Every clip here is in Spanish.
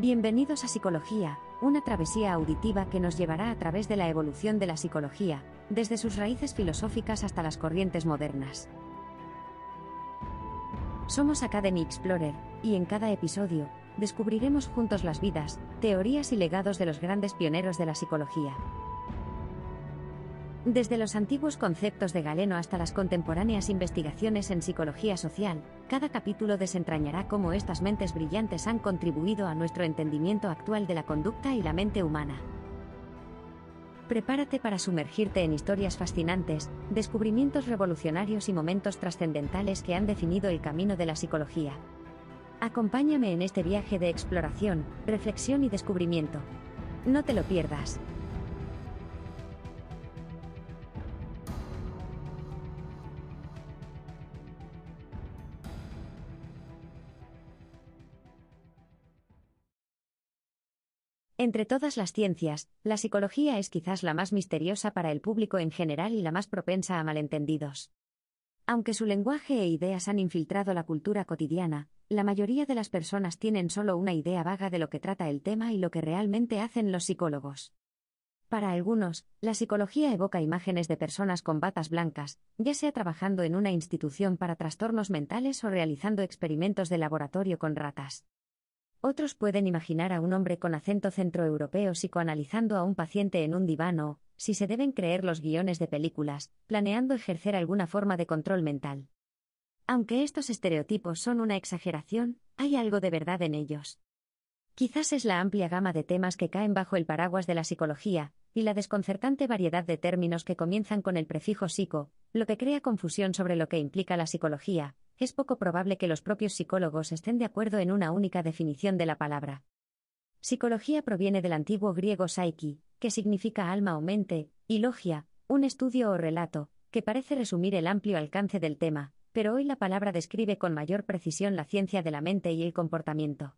Bienvenidos a Psicología, una travesía auditiva que nos llevará a través de la evolución de la psicología, desde sus raíces filosóficas hasta las corrientes modernas. Somos Academy Explorer, y en cada episodio, descubriremos juntos las vidas, teorías y legados de los grandes pioneros de la psicología. Desde los antiguos conceptos de Galeno hasta las contemporáneas investigaciones en psicología social, cada capítulo desentrañará cómo estas mentes brillantes han contribuido a nuestro entendimiento actual de la conducta y la mente humana. Prepárate para sumergirte en historias fascinantes, descubrimientos revolucionarios y momentos trascendentales que han definido el camino de la psicología. Acompáñame en este viaje de exploración, reflexión y descubrimiento. No te lo pierdas. Entre todas las ciencias, la psicología es quizás la más misteriosa para el público en general y la más propensa a malentendidos. Aunque su lenguaje e ideas han infiltrado la cultura cotidiana, la mayoría de las personas tienen solo una idea vaga de lo que trata el tema y lo que realmente hacen los psicólogos. Para algunos, la psicología evoca imágenes de personas con batas blancas, ya sea trabajando en una institución para trastornos mentales o realizando experimentos de laboratorio con ratas. Otros pueden imaginar a un hombre con acento centroeuropeo psicoanalizando a un paciente en un divano, si se deben creer los guiones de películas, planeando ejercer alguna forma de control mental. Aunque estos estereotipos son una exageración, hay algo de verdad en ellos. Quizás es la amplia gama de temas que caen bajo el paraguas de la psicología, y la desconcertante variedad de términos que comienzan con el prefijo psico, lo que crea confusión sobre lo que implica la psicología, es poco probable que los propios psicólogos estén de acuerdo en una única definición de la palabra. Psicología proviene del antiguo griego psyche, que significa alma o mente, y logia, un estudio o relato, que parece resumir el amplio alcance del tema, pero hoy la palabra describe con mayor precisión la ciencia de la mente y el comportamiento.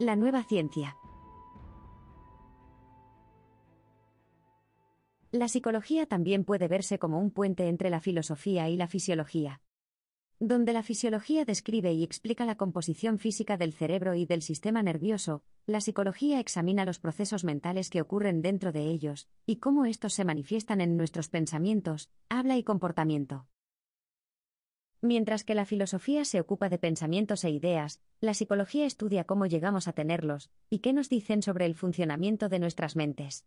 La nueva ciencia. La psicología también puede verse como un puente entre la filosofía y la fisiología, donde la fisiología describe y explica la composición física del cerebro y del sistema nervioso, la psicología examina los procesos mentales que ocurren dentro de ellos, y cómo estos se manifiestan en nuestros pensamientos, habla y comportamiento. Mientras que la filosofía se ocupa de pensamientos e ideas, la psicología estudia cómo llegamos a tenerlos, y qué nos dicen sobre el funcionamiento de nuestras mentes.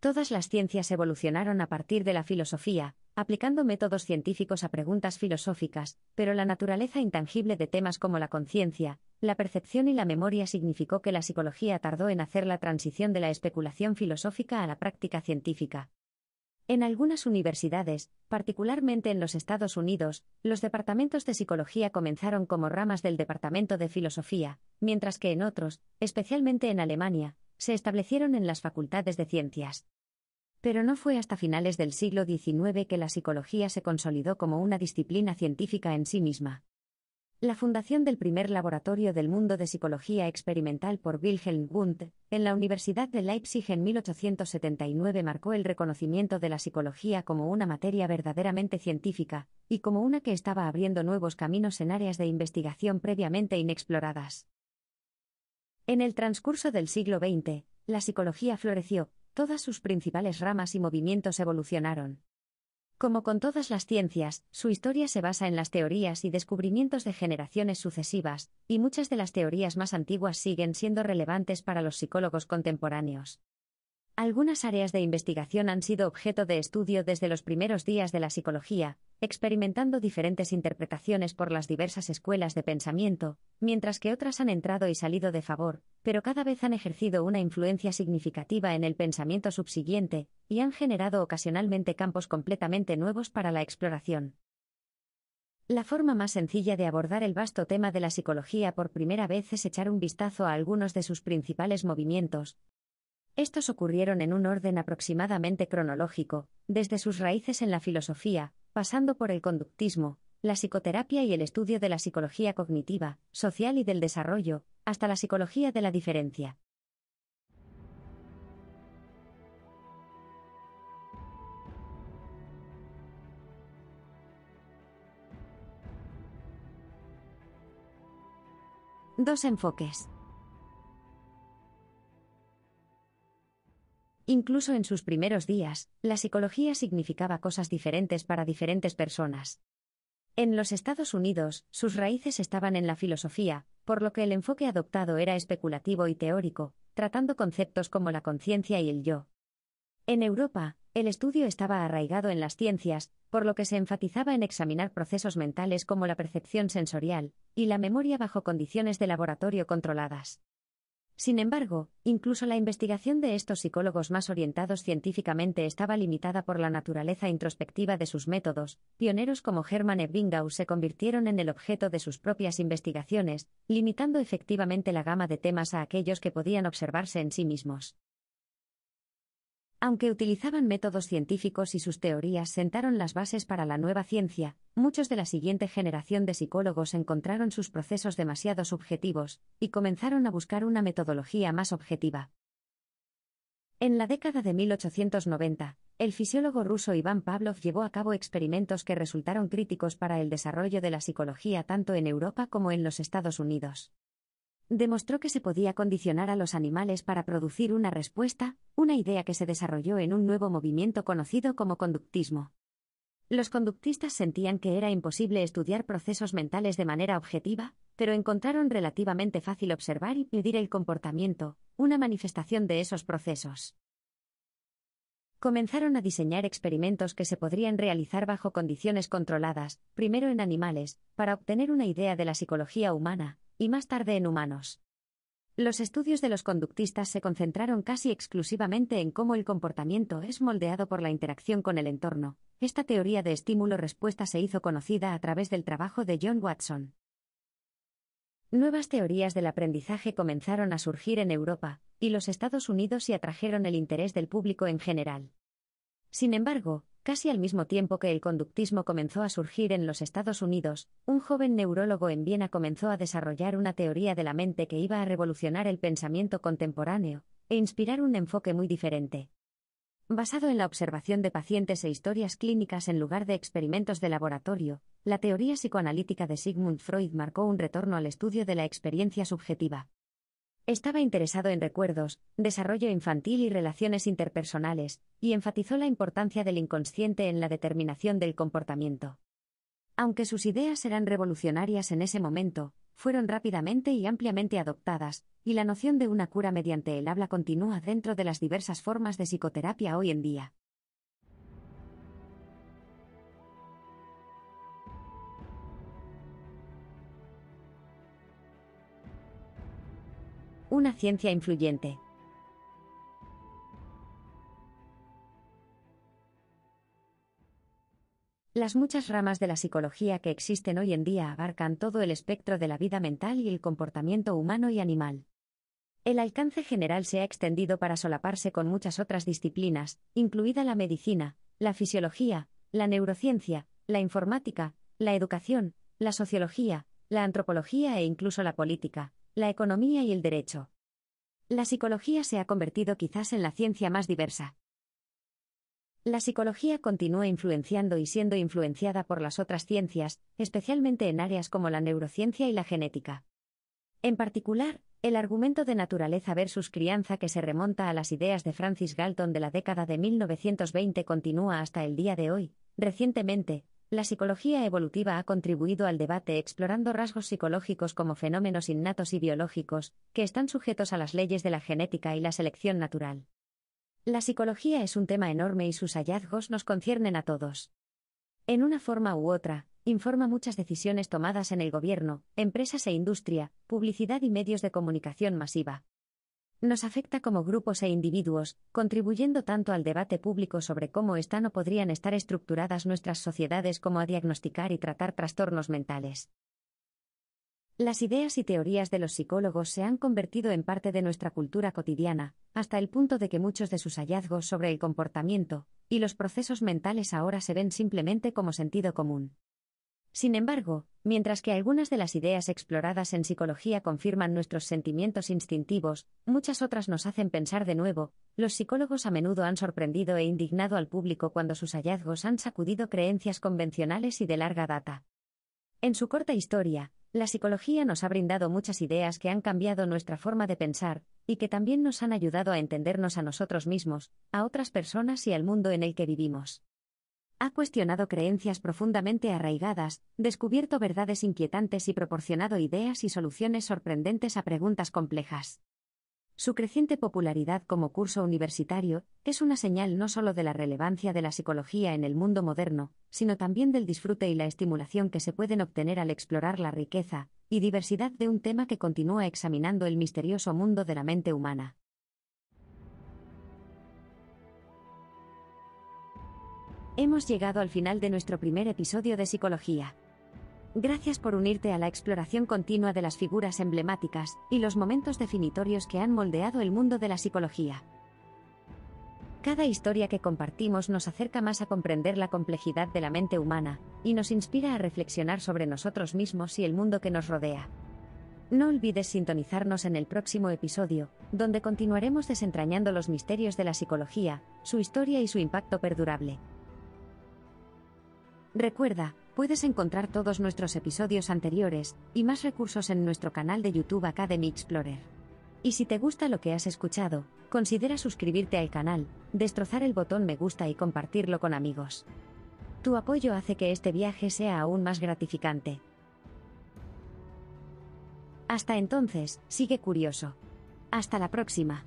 Todas las ciencias evolucionaron a partir de la filosofía, aplicando métodos científicos a preguntas filosóficas, pero la naturaleza intangible de temas como la conciencia, la percepción y la memoria significó que la psicología tardó en hacer la transición de la especulación filosófica a la práctica científica, en algunas universidades, particularmente en los Estados Unidos, los departamentos de psicología comenzaron como ramas del departamento de filosofía, mientras que en otros, especialmente en Alemania, se establecieron en las facultades de ciencias. Pero no fue hasta finales del siglo XIX que la psicología se consolidó como una disciplina científica en sí misma. La fundación del primer laboratorio del mundo de psicología experimental por Wilhelm Wundt, en la Universidad de Leipzig en 1879 marcó el reconocimiento de la psicología como una materia verdaderamente científica, y como una que estaba abriendo nuevos caminos en áreas de investigación previamente inexploradas. En el transcurso del siglo XX, la psicología floreció, todas sus principales ramas y movimientos evolucionaron. Como con todas las ciencias, su historia se basa en las teorías y descubrimientos de generaciones sucesivas, y muchas de las teorías más antiguas siguen siendo relevantes para los psicólogos contemporáneos. Algunas áreas de investigación han sido objeto de estudio desde los primeros días de la psicología, experimentando diferentes interpretaciones por las diversas escuelas de pensamiento, mientras que otras han entrado y salido de favor, pero cada vez han ejercido una influencia significativa en el pensamiento subsiguiente, y han generado ocasionalmente campos completamente nuevos para la exploración. La forma más sencilla de abordar el vasto tema de la psicología por primera vez es echar un vistazo a algunos de sus principales movimientos, estos ocurrieron en un orden aproximadamente cronológico, desde sus raíces en la filosofía, pasando por el conductismo, la psicoterapia y el estudio de la psicología cognitiva, social y del desarrollo, hasta la psicología de la diferencia. Dos enfoques. Incluso en sus primeros días, la psicología significaba cosas diferentes para diferentes personas. En los Estados Unidos, sus raíces estaban en la filosofía, por lo que el enfoque adoptado era especulativo y teórico, tratando conceptos como la conciencia y el yo. En Europa, el estudio estaba arraigado en las ciencias, por lo que se enfatizaba en examinar procesos mentales como la percepción sensorial y la memoria bajo condiciones de laboratorio controladas. Sin embargo, incluso la investigación de estos psicólogos más orientados científicamente estaba limitada por la naturaleza introspectiva de sus métodos. Pioneros como Hermann Ebbinghaus se convirtieron en el objeto de sus propias investigaciones, limitando efectivamente la gama de temas a aquellos que podían observarse en sí mismos. Aunque utilizaban métodos científicos y sus teorías sentaron las bases para la nueva ciencia, muchos de la siguiente generación de psicólogos encontraron sus procesos demasiado subjetivos, y comenzaron a buscar una metodología más objetiva. En la década de 1890, el fisiólogo ruso Iván Pavlov llevó a cabo experimentos que resultaron críticos para el desarrollo de la psicología tanto en Europa como en los Estados Unidos demostró que se podía condicionar a los animales para producir una respuesta, una idea que se desarrolló en un nuevo movimiento conocido como conductismo. Los conductistas sentían que era imposible estudiar procesos mentales de manera objetiva, pero encontraron relativamente fácil observar y medir el comportamiento, una manifestación de esos procesos. Comenzaron a diseñar experimentos que se podrían realizar bajo condiciones controladas, primero en animales, para obtener una idea de la psicología humana, y más tarde en humanos. Los estudios de los conductistas se concentraron casi exclusivamente en cómo el comportamiento es moldeado por la interacción con el entorno. Esta teoría de estímulo-respuesta se hizo conocida a través del trabajo de John Watson. Nuevas teorías del aprendizaje comenzaron a surgir en Europa y los Estados Unidos y atrajeron el interés del público en general. Sin embargo, Casi al mismo tiempo que el conductismo comenzó a surgir en los Estados Unidos, un joven neurólogo en Viena comenzó a desarrollar una teoría de la mente que iba a revolucionar el pensamiento contemporáneo e inspirar un enfoque muy diferente. Basado en la observación de pacientes e historias clínicas en lugar de experimentos de laboratorio, la teoría psicoanalítica de Sigmund Freud marcó un retorno al estudio de la experiencia subjetiva. Estaba interesado en recuerdos, desarrollo infantil y relaciones interpersonales, y enfatizó la importancia del inconsciente en la determinación del comportamiento. Aunque sus ideas eran revolucionarias en ese momento, fueron rápidamente y ampliamente adoptadas, y la noción de una cura mediante el habla continúa dentro de las diversas formas de psicoterapia hoy en día. una ciencia influyente. Las muchas ramas de la psicología que existen hoy en día abarcan todo el espectro de la vida mental y el comportamiento humano y animal. El alcance general se ha extendido para solaparse con muchas otras disciplinas, incluida la medicina, la fisiología, la neurociencia, la informática, la educación, la sociología, la antropología e incluso la política la economía y el derecho. La psicología se ha convertido quizás en la ciencia más diversa. La psicología continúa influenciando y siendo influenciada por las otras ciencias, especialmente en áreas como la neurociencia y la genética. En particular, el argumento de naturaleza versus crianza que se remonta a las ideas de Francis Galton de la década de 1920 continúa hasta el día de hoy. Recientemente, la psicología evolutiva ha contribuido al debate explorando rasgos psicológicos como fenómenos innatos y biológicos, que están sujetos a las leyes de la genética y la selección natural. La psicología es un tema enorme y sus hallazgos nos conciernen a todos. En una forma u otra, informa muchas decisiones tomadas en el gobierno, empresas e industria, publicidad y medios de comunicación masiva nos afecta como grupos e individuos, contribuyendo tanto al debate público sobre cómo están o podrían estar estructuradas nuestras sociedades como a diagnosticar y tratar trastornos mentales. Las ideas y teorías de los psicólogos se han convertido en parte de nuestra cultura cotidiana, hasta el punto de que muchos de sus hallazgos sobre el comportamiento y los procesos mentales ahora se ven simplemente como sentido común. Sin embargo, mientras que algunas de las ideas exploradas en psicología confirman nuestros sentimientos instintivos, muchas otras nos hacen pensar de nuevo, los psicólogos a menudo han sorprendido e indignado al público cuando sus hallazgos han sacudido creencias convencionales y de larga data. En su corta historia, la psicología nos ha brindado muchas ideas que han cambiado nuestra forma de pensar, y que también nos han ayudado a entendernos a nosotros mismos, a otras personas y al mundo en el que vivimos. Ha cuestionado creencias profundamente arraigadas, descubierto verdades inquietantes y proporcionado ideas y soluciones sorprendentes a preguntas complejas. Su creciente popularidad como curso universitario es una señal no solo de la relevancia de la psicología en el mundo moderno, sino también del disfrute y la estimulación que se pueden obtener al explorar la riqueza y diversidad de un tema que continúa examinando el misterioso mundo de la mente humana. Hemos llegado al final de nuestro primer episodio de Psicología. Gracias por unirte a la exploración continua de las figuras emblemáticas y los momentos definitorios que han moldeado el mundo de la psicología. Cada historia que compartimos nos acerca más a comprender la complejidad de la mente humana, y nos inspira a reflexionar sobre nosotros mismos y el mundo que nos rodea. No olvides sintonizarnos en el próximo episodio, donde continuaremos desentrañando los misterios de la psicología, su historia y su impacto perdurable. Recuerda, puedes encontrar todos nuestros episodios anteriores y más recursos en nuestro canal de YouTube Academy Explorer. Y si te gusta lo que has escuchado, considera suscribirte al canal, destrozar el botón me gusta y compartirlo con amigos. Tu apoyo hace que este viaje sea aún más gratificante. Hasta entonces, sigue curioso. Hasta la próxima.